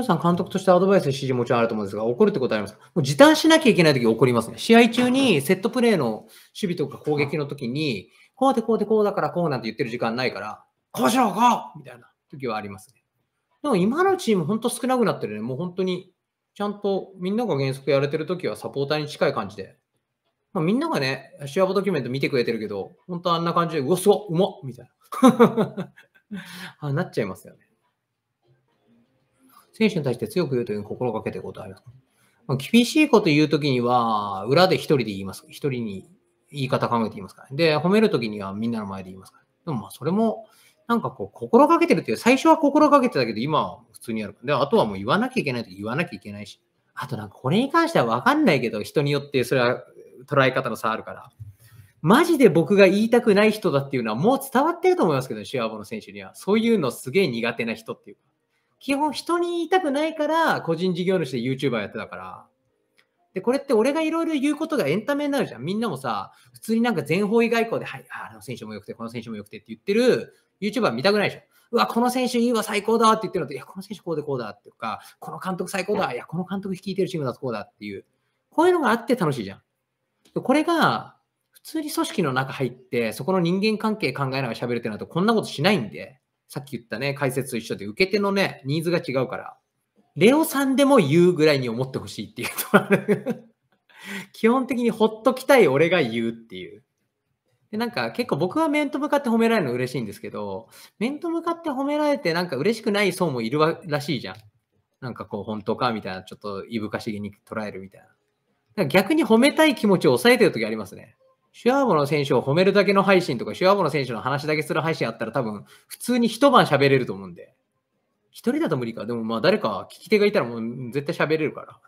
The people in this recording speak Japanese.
ヒさん、監督としてアドバイス、指示もちろんあると思うんですが、怒るってことありますもう時短しなきゃいけないとき怒りますね。試合中にセットプレーの守備とか攻撃のときに、こうでこうでこうだからこうなんて言ってる時間ないから、こうしろ、こうみたいな時はありますね。でも今のチーム、本当少なくなってるね。もう本当に、ちゃんとみんなが原則やれてるときはサポーターに近い感じで。まあ、みんながね、シアボドキュメント見てくれてるけど、本当あんな感じで、うわ、すごうまっみたいな。あなっちゃいますよね。選手に対して強く言うという心がけてることはありますか、まあ、厳しいこと言うときには、裏で一人で言います。一人に言い方考えて言いますから、ね。で、褒めるときにはみんなの前で言いますから、ね。でもまあ、それも、なんかこう、心がけてるっていう、最初は心がけてたけど、今は普通にやる。で、あとはもう言わなきゃいけないと言わなきゃいけないし。あとなんか、これに関してはわかんないけど、人によってそれは捉え方の差あるから。マジで僕が言いたくない人だっていうのはもう伝わってると思いますけど、ね、シュアボの選手には。そういうのすげえ苦手な人っていうか。基本人に言いたくないから個人事業主で YouTuber やってたから。で、これって俺がいろいろ言うことがエンタメになるじゃん。みんなもさ、普通になんか全方位外交で、はい、あの選手も良くて、この選手も良くてって言ってる YouTuber 見たくないでしょ。うわ、この選手いいわ、最高だって言ってるのと、いや、この選手こうでこうだっていうか、この監督最高だ、いや、この監督率いてるチームだとこうだっていう、こういうのがあって楽しいじゃん。これが、普通に組織の中入って、そこの人間関係考えながら喋るってなると、こんなことしないんで、さっき言ったね、解説と一緒で、受け手のね、ニーズが違うから、レオさんでも言うぐらいに思ってほしいっていうとある。基本的にほっときたい俺が言うっていう。で、なんか結構僕は面と向かって褒められるの嬉しいんですけど、面と向かって褒められてなんか嬉しくない層もいるらしいじゃん。なんかこう本当かみたいな、ちょっといぶかしげに捉えるみたいな。逆に褒めたい気持ちを抑えてる時ありますね。シュアーボの選手を褒めるだけの配信とか、シュアーボの選手の話だけする配信あったら多分、普通に一晩喋れると思うんで。一人だと無理か。でもまあ誰か聞き手がいたらもう絶対喋れるから。